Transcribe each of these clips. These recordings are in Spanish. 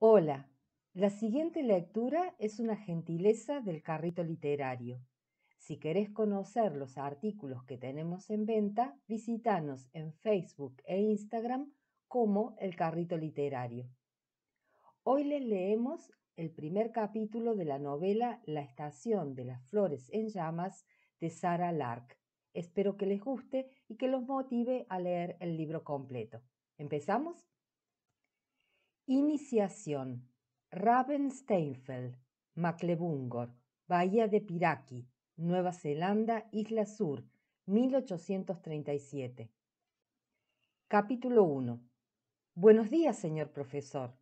Hola, la siguiente lectura es una gentileza del carrito literario. Si querés conocer los artículos que tenemos en venta, visítanos en Facebook e Instagram como El Carrito Literario. Hoy les leemos el primer capítulo de la novela La Estación de las Flores en Llamas de Sara Lark. Espero que les guste y que los motive a leer el libro completo. ¿Empezamos? Iniciación. Ravensteinfeld, Maclebungor, Bahía de Piraki, Nueva Zelanda, Isla Sur, 1837. Capítulo 1. Buenos días, señor profesor.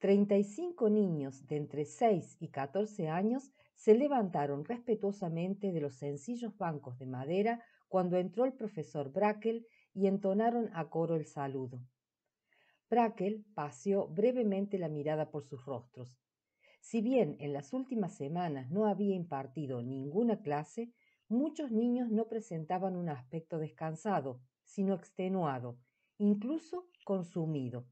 Treinta y cinco niños de entre seis y catorce años se levantaron respetuosamente de los sencillos bancos de madera cuando entró el profesor Brackel y entonaron a coro el saludo. Raquel paseó brevemente la mirada por sus rostros. Si bien en las últimas semanas no había impartido ninguna clase, muchos niños no presentaban un aspecto descansado, sino extenuado, incluso consumido.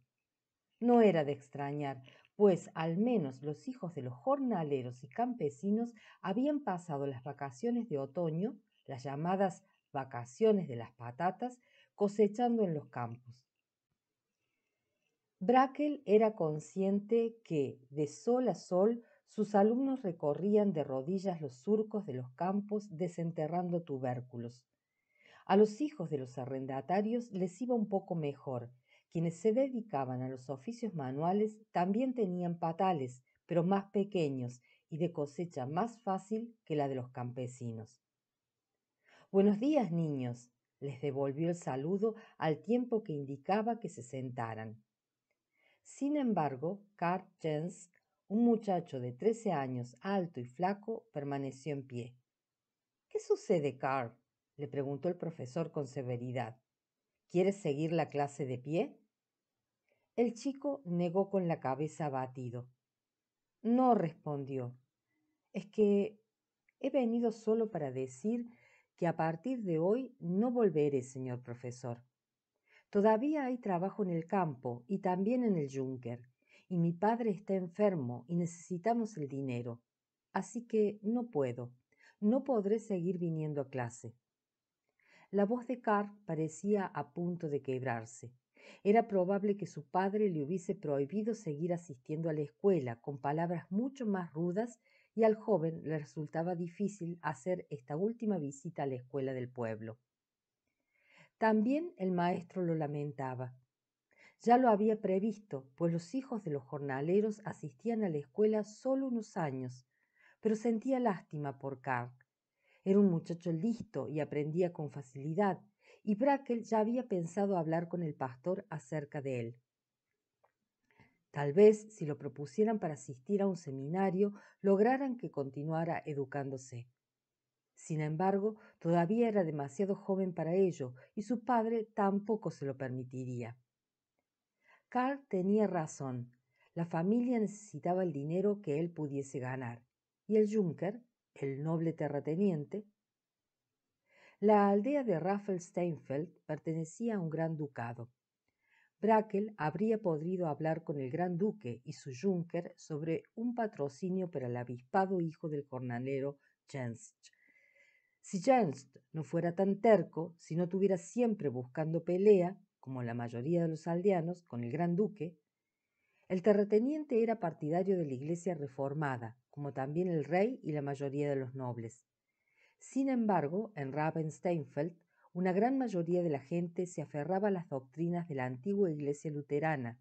No era de extrañar, pues al menos los hijos de los jornaleros y campesinos habían pasado las vacaciones de otoño, las llamadas vacaciones de las patatas, cosechando en los campos. Brackel era consciente que, de sol a sol, sus alumnos recorrían de rodillas los surcos de los campos desenterrando tubérculos. A los hijos de los arrendatarios les iba un poco mejor. Quienes se dedicaban a los oficios manuales también tenían patales, pero más pequeños y de cosecha más fácil que la de los campesinos. Buenos días, niños, les devolvió el saludo al tiempo que indicaba que se sentaran. Sin embargo, Carl Jens, un muchacho de trece años alto y flaco, permaneció en pie. ¿Qué sucede, Carl? le preguntó el profesor con severidad. ¿Quieres seguir la clase de pie? El chico negó con la cabeza abatido. No respondió. Es que he venido solo para decir que a partir de hoy no volveré, señor profesor. Todavía hay trabajo en el campo y también en el yunker, y mi padre está enfermo y necesitamos el dinero. Así que no puedo, no podré seguir viniendo a clase. La voz de Carl parecía a punto de quebrarse. Era probable que su padre le hubiese prohibido seguir asistiendo a la escuela con palabras mucho más rudas y al joven le resultaba difícil hacer esta última visita a la escuela del pueblo. También el maestro lo lamentaba. Ya lo había previsto, pues los hijos de los jornaleros asistían a la escuela solo unos años, pero sentía lástima por Carl. Era un muchacho listo y aprendía con facilidad, y Brackel ya había pensado hablar con el pastor acerca de él. Tal vez, si lo propusieran para asistir a un seminario, lograran que continuara educándose. Sin embargo, todavía era demasiado joven para ello y su padre tampoco se lo permitiría. Karl tenía razón. La familia necesitaba el dinero que él pudiese ganar. Y el Junker, el noble terrateniente, la aldea de Steinfeld pertenecía a un gran ducado. Brackel habría podido hablar con el gran duque y su Junker sobre un patrocinio para el avispado hijo del jornalero Jensch si Jens no fuera tan terco, si no tuviera siempre buscando pelea, como la mayoría de los aldeanos, con el gran duque, el terrateniente era partidario de la Iglesia reformada, como también el rey y la mayoría de los nobles. Sin embargo, en Ravensteinfeld, una gran mayoría de la gente se aferraba a las doctrinas de la antigua Iglesia luterana,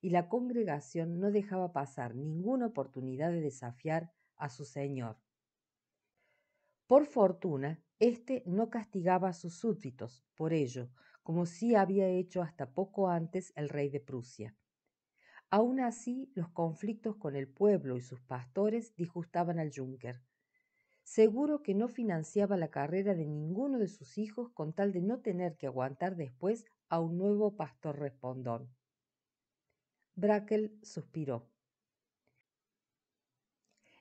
y la congregación no dejaba pasar ninguna oportunidad de desafiar a su Señor. Por fortuna, éste no castigaba a sus súbditos por ello, como sí había hecho hasta poco antes el rey de Prusia. Aún así, los conflictos con el pueblo y sus pastores disgustaban al Junker. Seguro que no financiaba la carrera de ninguno de sus hijos con tal de no tener que aguantar después a un nuevo pastor respondón. Brackel suspiró.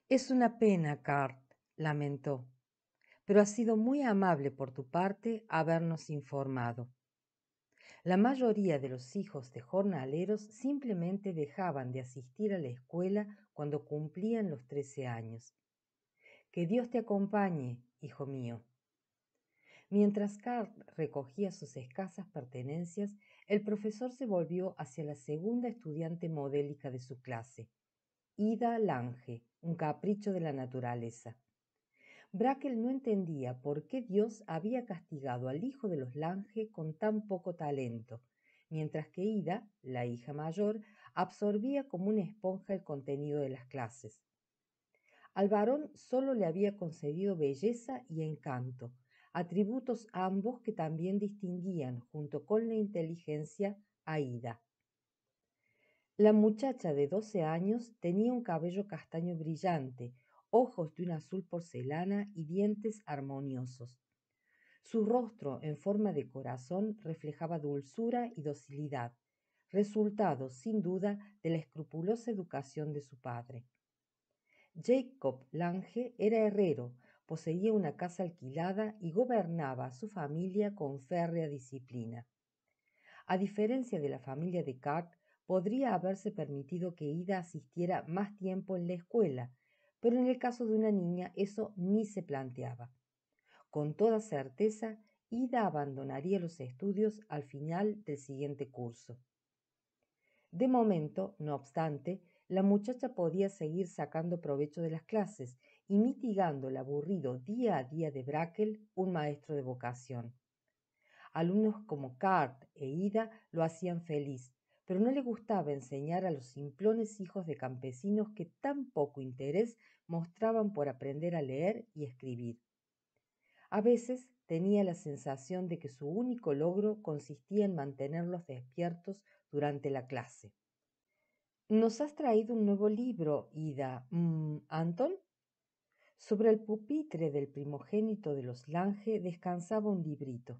Es una pena, Cart, lamentó pero ha sido muy amable por tu parte habernos informado. La mayoría de los hijos de jornaleros simplemente dejaban de asistir a la escuela cuando cumplían los trece años. Que Dios te acompañe, hijo mío. Mientras Carl recogía sus escasas pertenencias, el profesor se volvió hacia la segunda estudiante modélica de su clase, Ida Lange, un capricho de la naturaleza. Brackel no entendía por qué Dios había castigado al hijo de los Lange con tan poco talento, mientras que Ida, la hija mayor, absorbía como una esponja el contenido de las clases. Al varón solo le había concedido belleza y encanto, atributos ambos que también distinguían, junto con la inteligencia, a Ida. La muchacha de doce años tenía un cabello castaño brillante, ojos de un azul porcelana y dientes armoniosos. Su rostro, en forma de corazón, reflejaba dulzura y docilidad, resultado, sin duda, de la escrupulosa educación de su padre. Jacob Lange era herrero, poseía una casa alquilada y gobernaba a su familia con férrea disciplina. A diferencia de la familia de Cart, podría haberse permitido que Ida asistiera más tiempo en la escuela, pero en el caso de una niña eso ni se planteaba. Con toda certeza, Ida abandonaría los estudios al final del siguiente curso. De momento, no obstante, la muchacha podía seguir sacando provecho de las clases y mitigando el aburrido día a día de Brackel, un maestro de vocación. Alumnos como Cart e Ida lo hacían feliz pero no le gustaba enseñar a los simplones hijos de campesinos que tan poco interés mostraban por aprender a leer y escribir. A veces tenía la sensación de que su único logro consistía en mantenerlos despiertos durante la clase. Nos has traído un nuevo libro, Ida. ¿Mm, ¿Anton? Sobre el pupitre del primogénito de los Lange descansaba un librito.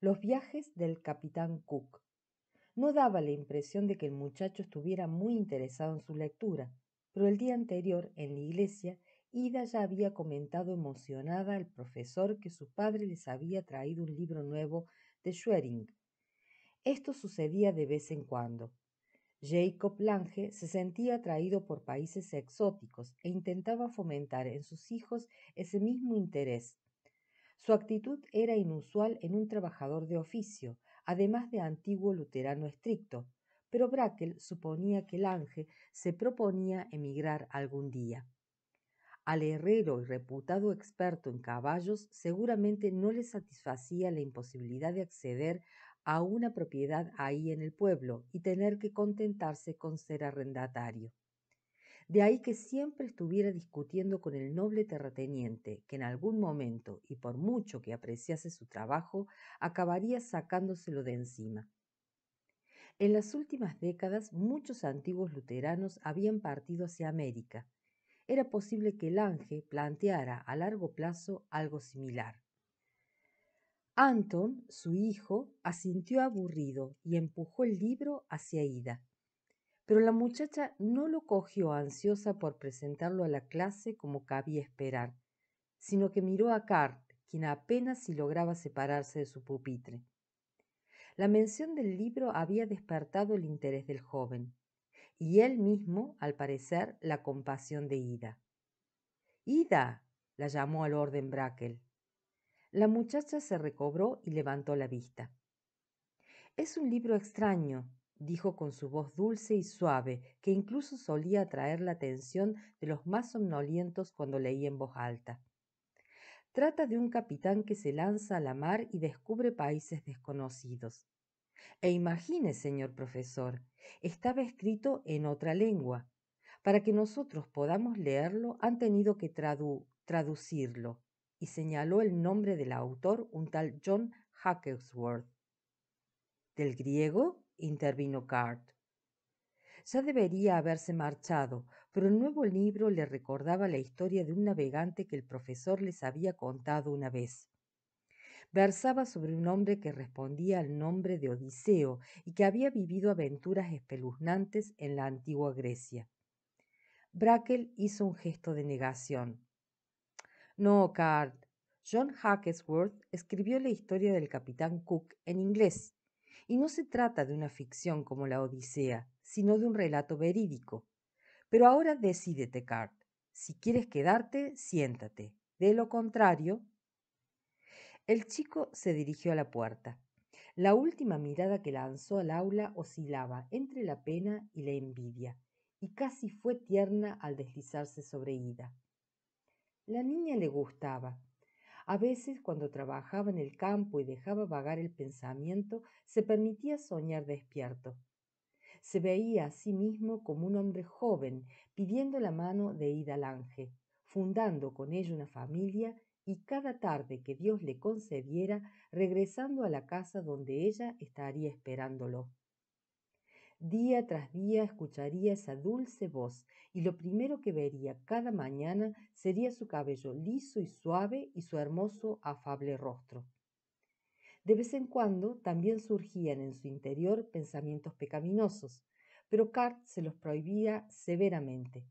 Los viajes del capitán Cook, no daba la impresión de que el muchacho estuviera muy interesado en su lectura, pero el día anterior, en la iglesia, Ida ya había comentado emocionada al profesor que su padre les había traído un libro nuevo de Schwering. Esto sucedía de vez en cuando. Jacob Lange se sentía atraído por países exóticos e intentaba fomentar en sus hijos ese mismo interés. Su actitud era inusual en un trabajador de oficio, además de antiguo luterano estricto, pero Brackel suponía que Lange se proponía emigrar algún día. Al herrero y reputado experto en caballos seguramente no le satisfacía la imposibilidad de acceder a una propiedad ahí en el pueblo y tener que contentarse con ser arrendatario. De ahí que siempre estuviera discutiendo con el noble terrateniente, que en algún momento, y por mucho que apreciase su trabajo, acabaría sacándoselo de encima. En las últimas décadas muchos antiguos luteranos habían partido hacia América. Era posible que el ángel planteara a largo plazo algo similar. Anton, su hijo, asintió aburrido y empujó el libro hacia Ida pero la muchacha no lo cogió ansiosa por presentarlo a la clase como cabía esperar, sino que miró a Cart, quien apenas si lograba separarse de su pupitre. La mención del libro había despertado el interés del joven, y él mismo, al parecer, la compasión de Ida. Ida, la llamó al orden Brackel. La muchacha se recobró y levantó la vista. Es un libro extraño, dijo con su voz dulce y suave, que incluso solía atraer la atención de los más somnolientos cuando leía en voz alta. Trata de un capitán que se lanza a la mar y descubre países desconocidos. E imagine, señor profesor, estaba escrito en otra lengua. Para que nosotros podamos leerlo, han tenido que traducirlo, y señaló el nombre del autor, un tal John Hackersworth. ¿Del griego? intervino Cart. Ya debería haberse marchado, pero el nuevo libro le recordaba la historia de un navegante que el profesor les había contado una vez. Versaba sobre un hombre que respondía al nombre de Odiseo y que había vivido aventuras espeluznantes en la antigua Grecia. Brackel hizo un gesto de negación. No, Card. John Hackesworth escribió la historia del capitán Cook en inglés y no se trata de una ficción como la Odisea, sino de un relato verídico. Pero ahora decídete, Cart. Si quieres quedarte, siéntate. De lo contrario... El chico se dirigió a la puerta. La última mirada que lanzó al aula oscilaba entre la pena y la envidia, y casi fue tierna al deslizarse sobre Ida. La niña le gustaba, a veces, cuando trabajaba en el campo y dejaba vagar el pensamiento, se permitía soñar despierto. Se veía a sí mismo como un hombre joven pidiendo la mano de Ida Lange, fundando con ella una familia y cada tarde que Dios le concediera regresando a la casa donde ella estaría esperándolo. Día tras día escucharía esa dulce voz y lo primero que vería cada mañana sería su cabello liso y suave y su hermoso, afable rostro. De vez en cuando también surgían en su interior pensamientos pecaminosos, pero Cart se los prohibía severamente.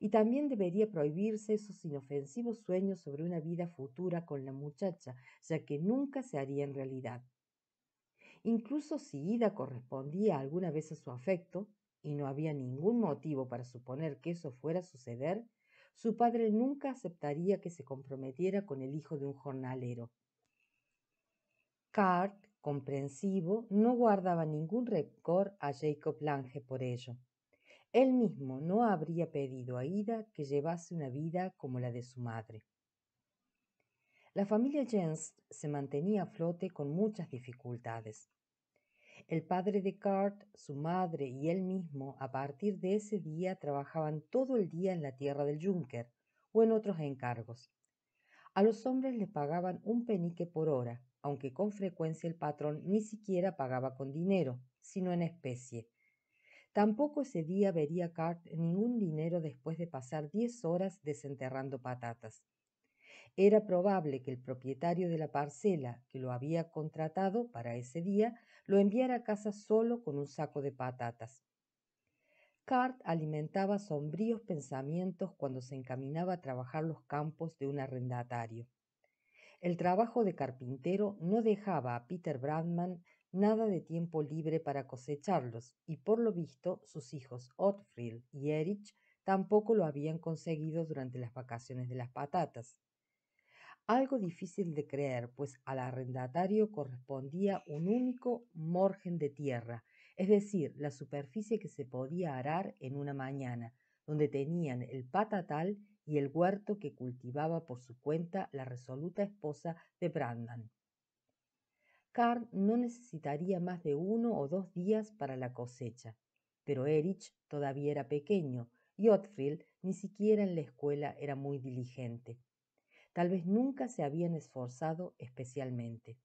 Y también debería prohibirse esos inofensivos sueños sobre una vida futura con la muchacha, ya que nunca se harían realidad. Incluso si Ida correspondía alguna vez a su afecto, y no había ningún motivo para suponer que eso fuera a suceder, su padre nunca aceptaría que se comprometiera con el hijo de un jornalero. Cart, comprensivo, no guardaba ningún récord a Jacob Lange por ello. Él mismo no habría pedido a Ida que llevase una vida como la de su madre. La familia Jens se mantenía a flote con muchas dificultades. El padre de Cart, su madre y él mismo a partir de ese día trabajaban todo el día en la tierra del Junker o en otros encargos. A los hombres les pagaban un penique por hora, aunque con frecuencia el patrón ni siquiera pagaba con dinero, sino en especie. Tampoco ese día vería Cart ningún dinero después de pasar diez horas desenterrando patatas. Era probable que el propietario de la parcela, que lo había contratado para ese día, lo enviara a casa solo con un saco de patatas. Cart alimentaba sombríos pensamientos cuando se encaminaba a trabajar los campos de un arrendatario. El trabajo de carpintero no dejaba a Peter Bradman nada de tiempo libre para cosecharlos, y por lo visto sus hijos Otfrid y Erich tampoco lo habían conseguido durante las vacaciones de las patatas algo difícil de creer, pues al arrendatario correspondía un único morgen de tierra, es decir, la superficie que se podía arar en una mañana, donde tenían el patatal y el huerto que cultivaba por su cuenta la resoluta esposa de Brandan. Carl no necesitaría más de uno o dos días para la cosecha, pero Erich todavía era pequeño y Otfield ni siquiera en la escuela era muy diligente. Tal vez nunca se habían esforzado especialmente.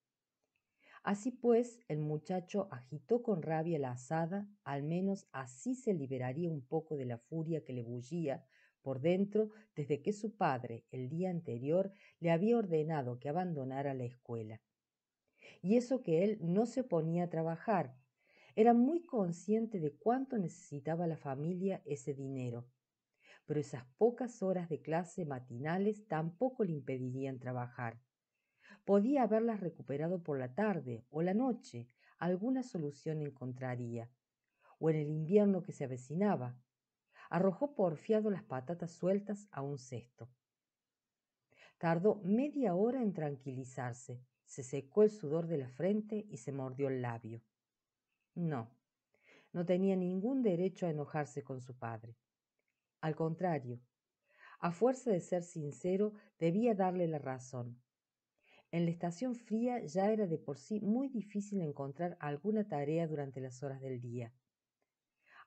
Así pues, el muchacho agitó con rabia la asada, al menos así se liberaría un poco de la furia que le bullía por dentro desde que su padre, el día anterior, le había ordenado que abandonara la escuela. Y eso que él no se ponía a trabajar. Era muy consciente de cuánto necesitaba la familia ese dinero pero esas pocas horas de clase matinales tampoco le impedirían trabajar. Podía haberlas recuperado por la tarde o la noche, alguna solución encontraría, o en el invierno que se avecinaba. Arrojó porfiado las patatas sueltas a un cesto. Tardó media hora en tranquilizarse, se secó el sudor de la frente y se mordió el labio. No, no tenía ningún derecho a enojarse con su padre. Al contrario, a fuerza de ser sincero, debía darle la razón. En la estación fría ya era de por sí muy difícil encontrar alguna tarea durante las horas del día.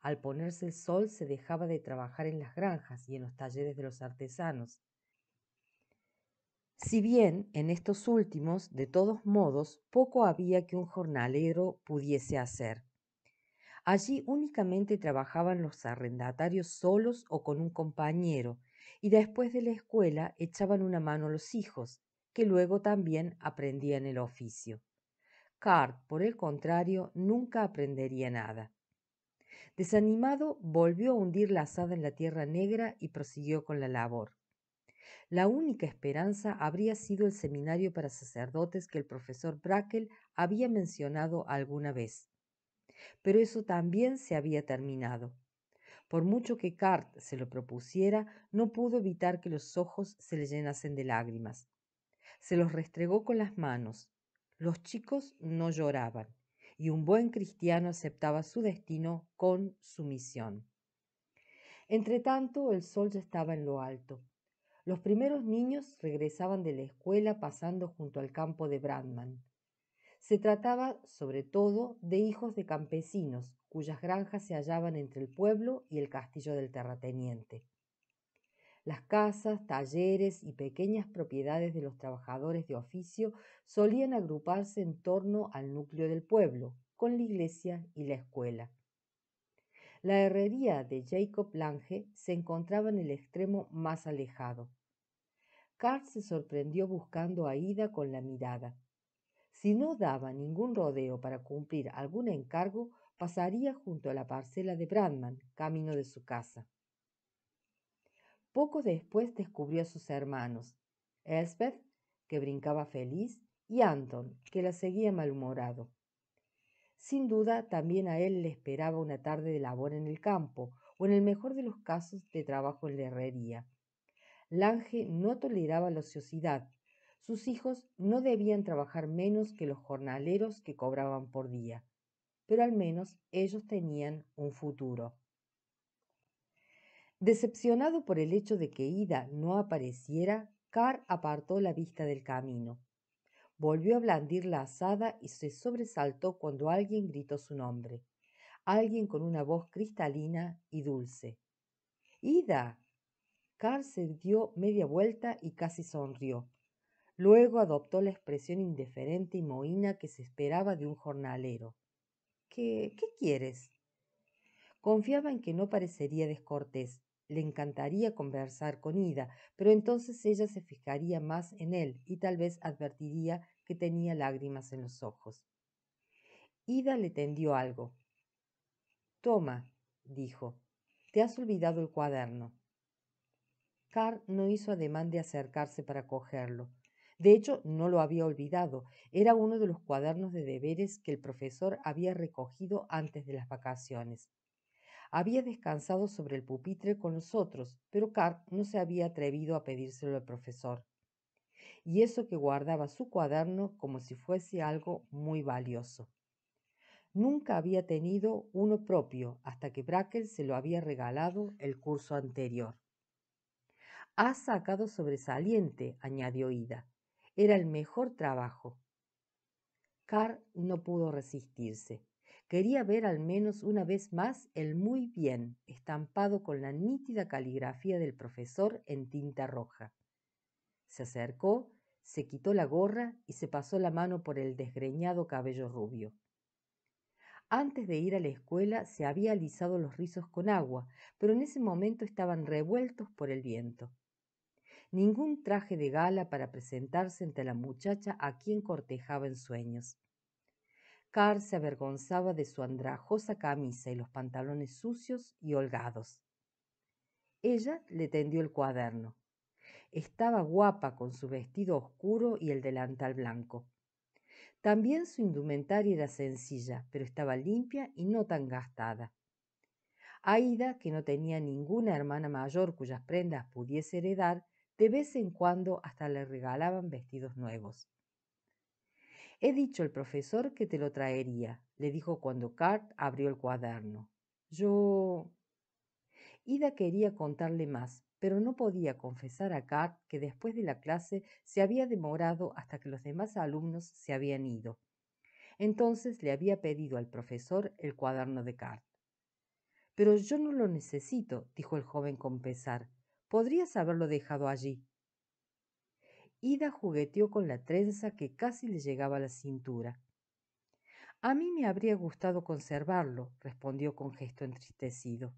Al ponerse el sol se dejaba de trabajar en las granjas y en los talleres de los artesanos. Si bien en estos últimos, de todos modos, poco había que un jornalero pudiese hacer. Allí únicamente trabajaban los arrendatarios solos o con un compañero, y después de la escuela echaban una mano a los hijos, que luego también aprendían el oficio. Card, por el contrario, nunca aprendería nada. Desanimado, volvió a hundir la azada en la tierra negra y prosiguió con la labor. La única esperanza habría sido el seminario para sacerdotes que el profesor Brackel había mencionado alguna vez. Pero eso también se había terminado. Por mucho que Cart se lo propusiera, no pudo evitar que los ojos se le llenasen de lágrimas. Se los restregó con las manos. Los chicos no lloraban, y un buen cristiano aceptaba su destino con sumisión. Entretanto, el sol ya estaba en lo alto. Los primeros niños regresaban de la escuela pasando junto al campo de Brandman. Se trataba, sobre todo, de hijos de campesinos, cuyas granjas se hallaban entre el pueblo y el castillo del terrateniente. Las casas, talleres y pequeñas propiedades de los trabajadores de oficio solían agruparse en torno al núcleo del pueblo, con la iglesia y la escuela. La herrería de Jacob Lange se encontraba en el extremo más alejado. Carl se sorprendió buscando a Ida con la mirada si no daba ningún rodeo para cumplir algún encargo, pasaría junto a la parcela de Brandman, camino de su casa. Poco después descubrió a sus hermanos, Elspeth, que brincaba feliz, y Anton, que la seguía malhumorado. Sin duda, también a él le esperaba una tarde de labor en el campo, o en el mejor de los casos de trabajo en la herrería. Lange no toleraba la ociosidad sus hijos no debían trabajar menos que los jornaleros que cobraban por día, pero al menos ellos tenían un futuro. Decepcionado por el hecho de que Ida no apareciera, Carr apartó la vista del camino. Volvió a blandir la asada y se sobresaltó cuando alguien gritó su nombre. Alguien con una voz cristalina y dulce. ¡Ida! Carr se dio media vuelta y casi sonrió. Luego adoptó la expresión indiferente y mohina que se esperaba de un jornalero. ¿Qué, qué quieres? Confiaba en que no parecería descortés. Le encantaría conversar con Ida, pero entonces ella se fijaría más en él y tal vez advertiría que tenía lágrimas en los ojos. Ida le tendió algo. Toma, dijo, te has olvidado el cuaderno. Carr no hizo ademán de acercarse para cogerlo. De hecho, no lo había olvidado. Era uno de los cuadernos de deberes que el profesor había recogido antes de las vacaciones. Había descansado sobre el pupitre con los otros, pero Carl no se había atrevido a pedírselo al profesor. Y eso que guardaba su cuaderno como si fuese algo muy valioso. Nunca había tenido uno propio hasta que Brackel se lo había regalado el curso anterior. Ha sacado sobresaliente, añadió Ida. Era el mejor trabajo. Carr no pudo resistirse. Quería ver al menos una vez más el muy bien estampado con la nítida caligrafía del profesor en tinta roja. Se acercó, se quitó la gorra y se pasó la mano por el desgreñado cabello rubio. Antes de ir a la escuela se había alisado los rizos con agua, pero en ese momento estaban revueltos por el viento ningún traje de gala para presentarse ante la muchacha a quien cortejaba en sueños. Carl se avergonzaba de su andrajosa camisa y los pantalones sucios y holgados. Ella le tendió el cuaderno. Estaba guapa con su vestido oscuro y el delantal blanco. También su indumentaria era sencilla, pero estaba limpia y no tan gastada. Aida, que no tenía ninguna hermana mayor cuyas prendas pudiese heredar, de vez en cuando hasta le regalaban vestidos nuevos. He dicho al profesor que te lo traería, le dijo cuando Cart abrió el cuaderno. Yo... Ida quería contarle más, pero no podía confesar a Cart que después de la clase se había demorado hasta que los demás alumnos se habían ido. Entonces le había pedido al profesor el cuaderno de Cart. Pero yo no lo necesito, dijo el joven con pesar. Podrías haberlo dejado allí. Ida jugueteó con la trenza que casi le llegaba a la cintura. A mí me habría gustado conservarlo, respondió con gesto entristecido.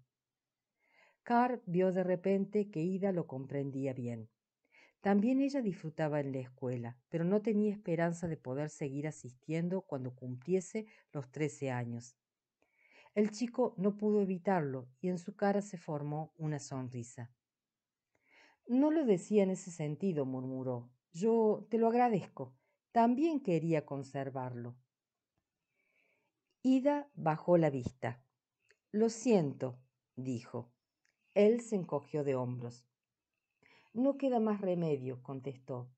Carr vio de repente que Ida lo comprendía bien. También ella disfrutaba en la escuela, pero no tenía esperanza de poder seguir asistiendo cuando cumpliese los trece años. El chico no pudo evitarlo y en su cara se formó una sonrisa. No lo decía en ese sentido, murmuró. Yo te lo agradezco. También quería conservarlo. Ida bajó la vista. Lo siento, dijo. Él se encogió de hombros. No queda más remedio, contestó,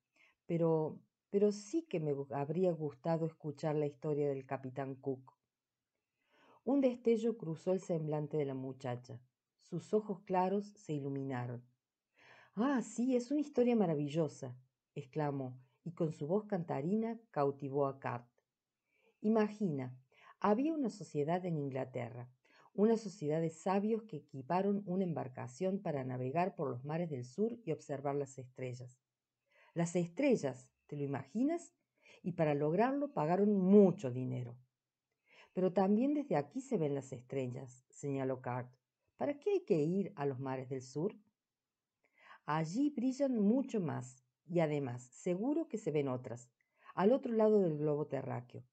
pero, pero sí que me habría gustado escuchar la historia del capitán Cook. Un destello cruzó el semblante de la muchacha. Sus ojos claros se iluminaron. Ah, sí, es una historia maravillosa, exclamó, y con su voz cantarina cautivó a Cart. Imagina, había una sociedad en Inglaterra, una sociedad de sabios que equiparon una embarcación para navegar por los mares del sur y observar las estrellas. Las estrellas, ¿te lo imaginas? Y para lograrlo pagaron mucho dinero. Pero también desde aquí se ven las estrellas, señaló Cart. ¿Para qué hay que ir a los mares del sur? Allí brillan mucho más y además seguro que se ven otras, al otro lado del globo terráqueo.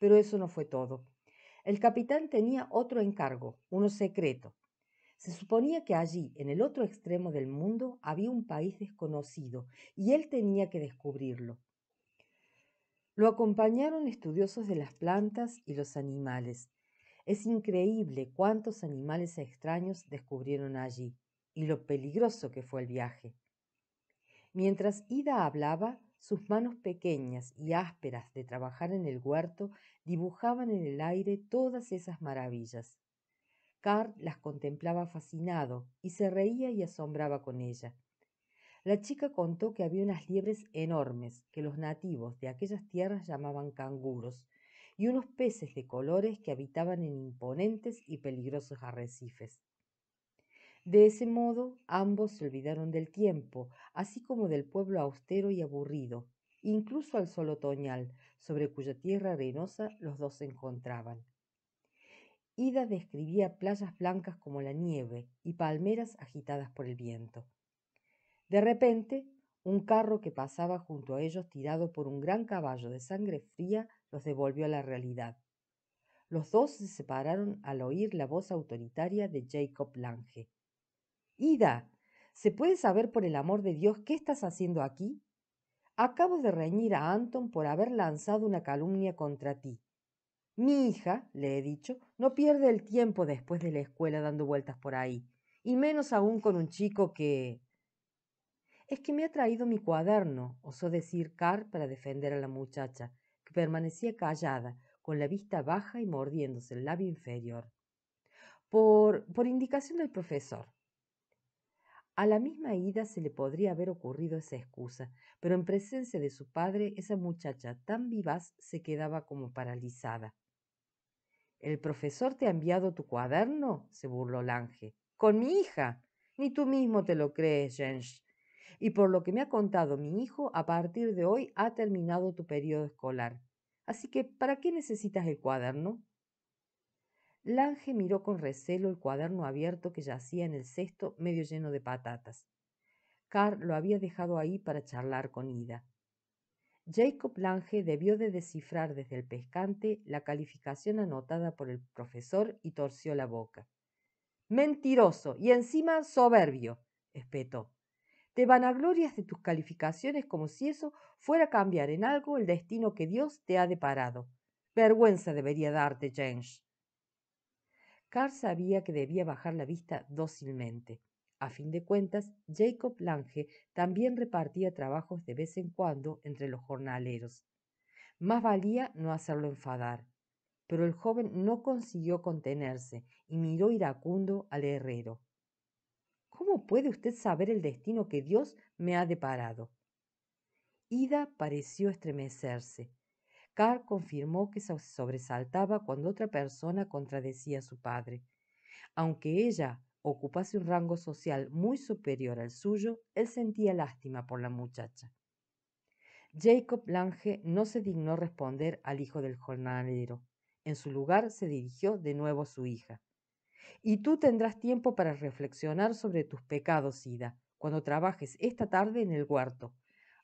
Pero eso no fue todo. El capitán tenía otro encargo, uno secreto. Se suponía que allí, en el otro extremo del mundo, había un país desconocido y él tenía que descubrirlo. Lo acompañaron estudiosos de las plantas y los animales. Es increíble cuántos animales extraños descubrieron allí y lo peligroso que fue el viaje. Mientras Ida hablaba, sus manos pequeñas y ásperas de trabajar en el huerto dibujaban en el aire todas esas maravillas. Carl las contemplaba fascinado y se reía y asombraba con ella. La chica contó que había unas liebres enormes que los nativos de aquellas tierras llamaban canguros y unos peces de colores que habitaban en imponentes y peligrosos arrecifes. De ese modo, ambos se olvidaron del tiempo, así como del pueblo austero y aburrido, incluso al sol otoñal, sobre cuya tierra arenosa los dos se encontraban. Ida describía playas blancas como la nieve y palmeras agitadas por el viento. De repente, un carro que pasaba junto a ellos tirado por un gran caballo de sangre fría los devolvió a la realidad. Los dos se separaron al oír la voz autoritaria de Jacob Lange. Ida, ¿se puede saber por el amor de Dios qué estás haciendo aquí? Acabo de reñir a Anton por haber lanzado una calumnia contra ti. Mi hija, le he dicho, no pierde el tiempo después de la escuela dando vueltas por ahí, y menos aún con un chico que... Es que me ha traído mi cuaderno, osó decir Carr para defender a la muchacha, que permanecía callada, con la vista baja y mordiéndose el labio inferior. Por, por indicación del profesor. A la misma Ida se le podría haber ocurrido esa excusa, pero en presencia de su padre esa muchacha tan vivaz se quedaba como paralizada. ¿El profesor te ha enviado tu cuaderno? se burló Lange. Con mi hija. Ni tú mismo te lo crees, Jens. Y por lo que me ha contado mi hijo, a partir de hoy ha terminado tu periodo escolar. Así que, ¿para qué necesitas el cuaderno? Lange miró con recelo el cuaderno abierto que yacía en el cesto medio lleno de patatas. Carr lo había dejado ahí para charlar con Ida. Jacob Lange debió de descifrar desde el pescante la calificación anotada por el profesor y torció la boca. Mentiroso y encima soberbio, espetó. Te vanaglorias de tus calificaciones como si eso fuera a cambiar en algo el destino que Dios te ha deparado. Vergüenza debería darte, James. Carl sabía que debía bajar la vista dócilmente. A fin de cuentas, Jacob Lange también repartía trabajos de vez en cuando entre los jornaleros. Más valía no hacerlo enfadar. Pero el joven no consiguió contenerse y miró iracundo al herrero. ¿Cómo puede usted saber el destino que Dios me ha deparado? Ida pareció estremecerse. Carr confirmó que se sobresaltaba cuando otra persona contradecía a su padre. Aunque ella ocupase un rango social muy superior al suyo, él sentía lástima por la muchacha. Jacob Lange no se dignó responder al hijo del jornalero. En su lugar se dirigió de nuevo a su hija. Y tú tendrás tiempo para reflexionar sobre tus pecados, Ida, cuando trabajes esta tarde en el huerto,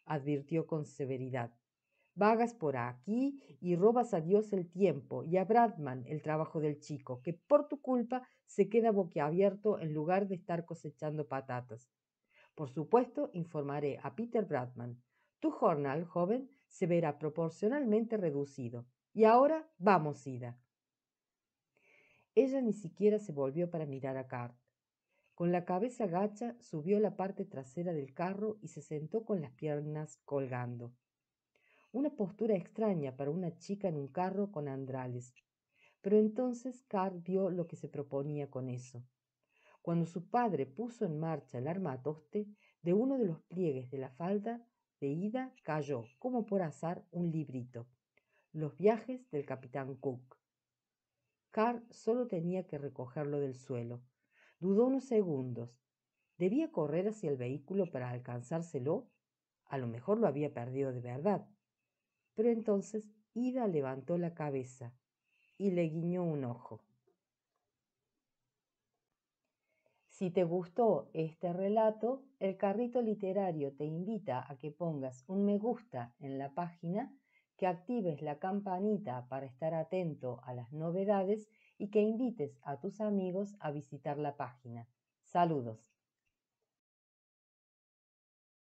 advirtió con severidad. Vagas por aquí y robas a Dios el tiempo y a Bradman el trabajo del chico, que por tu culpa se queda boquiabierto en lugar de estar cosechando patatas. Por supuesto, informaré a Peter Bradman. Tu jornal, joven, se verá proporcionalmente reducido. Y ahora vamos, Ida. Ella ni siquiera se volvió para mirar a Cart. Con la cabeza gacha subió la parte trasera del carro y se sentó con las piernas colgando. Una postura extraña para una chica en un carro con andrales. Pero entonces Carl vio lo que se proponía con eso. Cuando su padre puso en marcha el armatoste, de uno de los pliegues de la falda de ida cayó, como por azar, un librito. Los viajes del capitán Cook. Carl solo tenía que recogerlo del suelo. Dudó unos segundos. ¿Debía correr hacia el vehículo para alcanzárselo? A lo mejor lo había perdido de verdad pero entonces Ida levantó la cabeza y le guiñó un ojo. Si te gustó este relato, el carrito literario te invita a que pongas un me gusta en la página, que actives la campanita para estar atento a las novedades y que invites a tus amigos a visitar la página. Saludos.